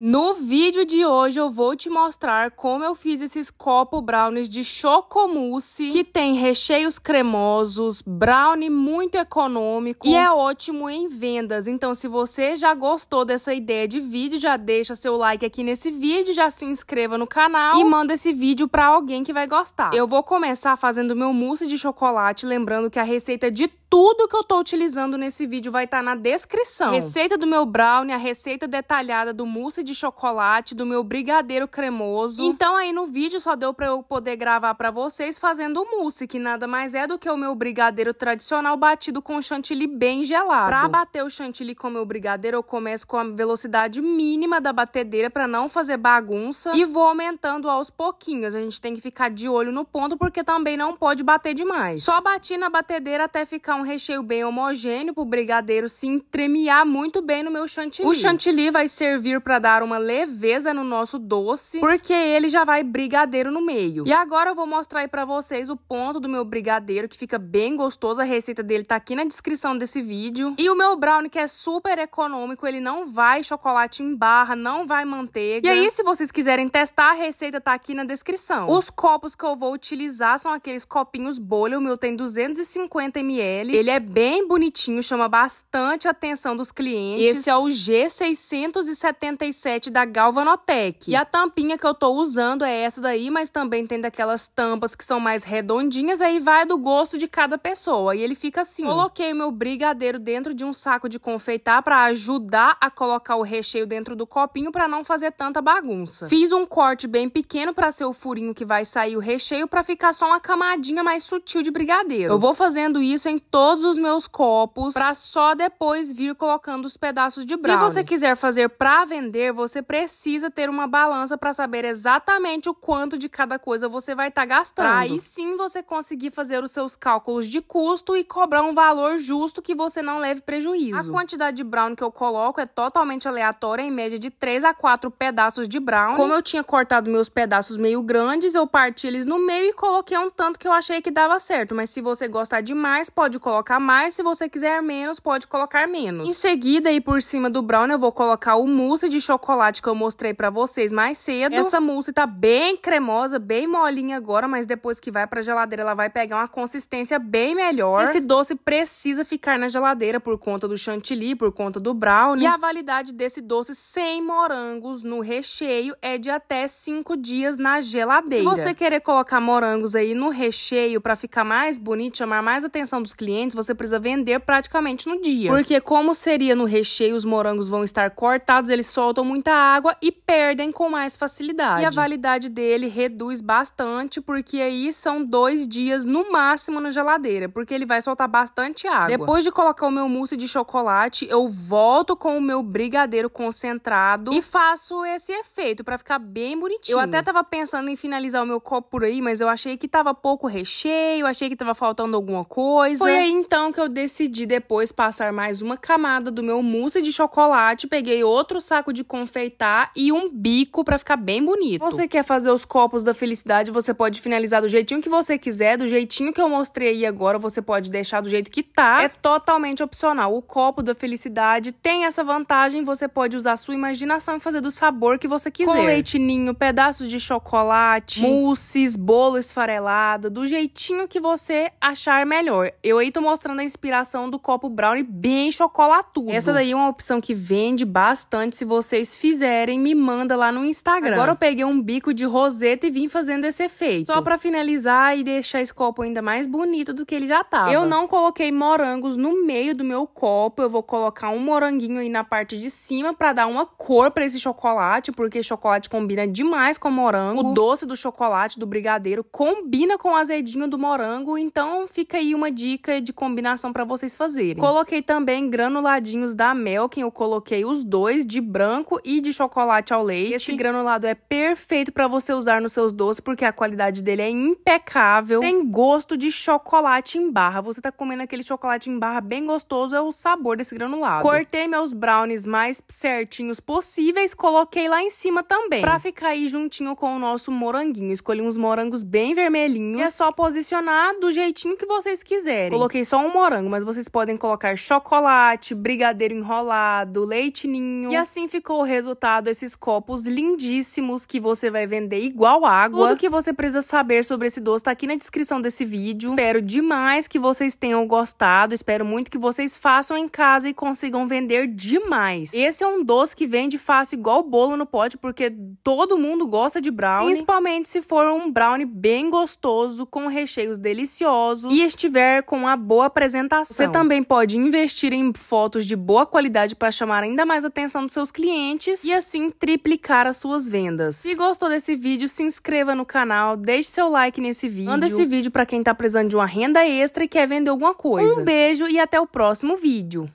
No vídeo de hoje eu vou te mostrar como eu fiz esses copo brownies de chocomousse, que tem recheios cremosos, brownie muito econômico e é ótimo em vendas. Então se você já gostou dessa ideia de vídeo, já deixa seu like aqui nesse vídeo, já se inscreva no canal e manda esse vídeo para alguém que vai gostar. Eu vou começar fazendo meu mousse de chocolate, lembrando que a receita de tudo que eu tô utilizando nesse vídeo vai estar tá na descrição. Receita do meu brownie, a receita detalhada do mousse de chocolate, do meu brigadeiro cremoso. Então aí no vídeo só deu pra eu poder gravar pra vocês fazendo mousse, que nada mais é do que o meu brigadeiro tradicional batido com chantilly bem gelado. Pra bater o chantilly com o meu brigadeiro, eu começo com a velocidade mínima da batedeira pra não fazer bagunça e vou aumentando aos pouquinhos. A gente tem que ficar de olho no ponto porque também não pode bater demais. Só bati na batedeira até ficar um recheio bem homogêneo pro brigadeiro se entremear muito bem no meu chantilly. O chantilly vai servir pra dar dar uma leveza no nosso doce, porque ele já vai brigadeiro no meio. E agora eu vou mostrar aí pra vocês o ponto do meu brigadeiro, que fica bem gostoso. A receita dele tá aqui na descrição desse vídeo. E o meu brownie, que é super econômico, ele não vai chocolate em barra, não vai manteiga. E aí, se vocês quiserem testar, a receita tá aqui na descrição. Os copos que eu vou utilizar são aqueles copinhos bolha, o meu tem 250 ml. Ele é bem bonitinho, chama bastante atenção dos clientes. Esse é o G676 7 da Galvanotec. E a tampinha que eu tô usando é essa daí, mas também tem daquelas tampas que são mais redondinhas, aí vai do gosto de cada pessoa. E ele fica assim. Coloquei meu brigadeiro dentro de um saco de confeitar para ajudar a colocar o recheio dentro do copinho para não fazer tanta bagunça. Fiz um corte bem pequeno para ser o furinho que vai sair o recheio para ficar só uma camadinha mais sutil de brigadeiro. Eu vou fazendo isso em todos os meus copos para só depois vir colocando os pedaços de brownie. Se você quiser fazer para vender, você precisa ter uma balança para saber exatamente o quanto de cada coisa você vai estar tá gastando. aí sim você conseguir fazer os seus cálculos de custo e cobrar um valor justo que você não leve prejuízo. A quantidade de brown que eu coloco é totalmente aleatória, em média de 3 a 4 pedaços de brown. Como eu tinha cortado meus pedaços meio grandes, eu parti eles no meio e coloquei um tanto que eu achei que dava certo. Mas se você gostar de mais, pode colocar mais. Se você quiser menos, pode colocar menos. Em seguida, e por cima do brown, eu vou colocar o mousse de chocolate chocolate que eu mostrei para vocês mais cedo. Essa mousse tá bem cremosa, bem molinha agora, mas depois que vai pra geladeira ela vai pegar uma consistência bem melhor. Esse doce precisa ficar na geladeira por conta do chantilly, por conta do brownie. E a validade desse doce sem morangos no recheio é de até 5 dias na geladeira. Se você querer colocar morangos aí no recheio para ficar mais bonito, chamar mais atenção dos clientes, você precisa vender praticamente no dia. Porque como seria no recheio, os morangos vão estar cortados, eles soltam muita água e perdem com mais facilidade. E a validade dele reduz bastante, porque aí são dois dias no máximo na geladeira, porque ele vai soltar bastante água. Depois de colocar o meu mousse de chocolate, eu volto com o meu brigadeiro concentrado e faço esse efeito para ficar bem bonitinho. Eu até tava pensando em finalizar o meu copo por aí, mas eu achei que tava pouco recheio, achei que tava faltando alguma coisa. Foi aí então que eu decidi depois passar mais uma camada do meu mousse de chocolate, peguei outro saco de confeitar e um bico para ficar bem bonito. Você quer fazer os copos da felicidade, você pode finalizar do jeitinho que você quiser, do jeitinho que eu mostrei aí agora, você pode deixar do jeito que tá. É totalmente opcional. O copo da felicidade tem essa vantagem, você pode usar sua imaginação e fazer do sabor que você quiser. Com leite ninho, pedaços de chocolate, mousses, bolo esfarelado, do jeitinho que você achar melhor. Eu aí tô mostrando a inspiração do copo brownie bem chocolatudo. Essa daí é uma opção que vende bastante se você vocês fizerem, me manda lá no Instagram. Agora eu peguei um bico de roseta e vim fazendo esse efeito. Só para finalizar e deixar esse copo ainda mais bonito do que ele já tava. Eu não coloquei morangos no meio do meu copo. Eu vou colocar um moranguinho aí na parte de cima para dar uma cor para esse chocolate, porque chocolate combina demais com morango. O doce do chocolate do brigadeiro combina com o azedinho do morango, então fica aí uma dica de combinação para vocês fazerem. Coloquei também granuladinhos da Melkin, eu coloquei os dois de branco e de chocolate ao leite. Esse granulado é perfeito para você usar nos seus doces, porque a qualidade dele é impecável. Tem gosto de chocolate em barra. Você tá comendo aquele chocolate em barra bem gostoso, é o sabor desse granulado. Cortei meus brownies mais certinhos possíveis, coloquei lá em cima também. Pra ficar aí juntinho com o nosso moranguinho. Escolhi uns morangos bem vermelhinhos. E é só posicionar do jeitinho que vocês quiserem. Coloquei só um morango, mas vocês podem colocar chocolate, brigadeiro enrolado, leitinho E assim ficou resultado esses copos lindíssimos que você vai vender igual água. Tudo que você precisa saber sobre esse doce tá aqui na descrição desse vídeo. Espero demais que vocês tenham gostado, espero muito que vocês façam em casa e consigam vender demais. Esse é um doce que vende fácil igual bolo no pote, porque todo mundo gosta de brownie, principalmente se for um brownie bem gostoso, com recheios deliciosos e estiver com uma boa apresentação. Você também pode investir em fotos de boa qualidade para chamar ainda mais a atenção dos seus clientes clientes e assim triplicar as suas vendas. Se gostou desse vídeo, se inscreva no canal, deixe seu like nesse vídeo. Manda esse vídeo para quem tá precisando de uma renda extra e quer vender alguma coisa. Um beijo e até o próximo vídeo.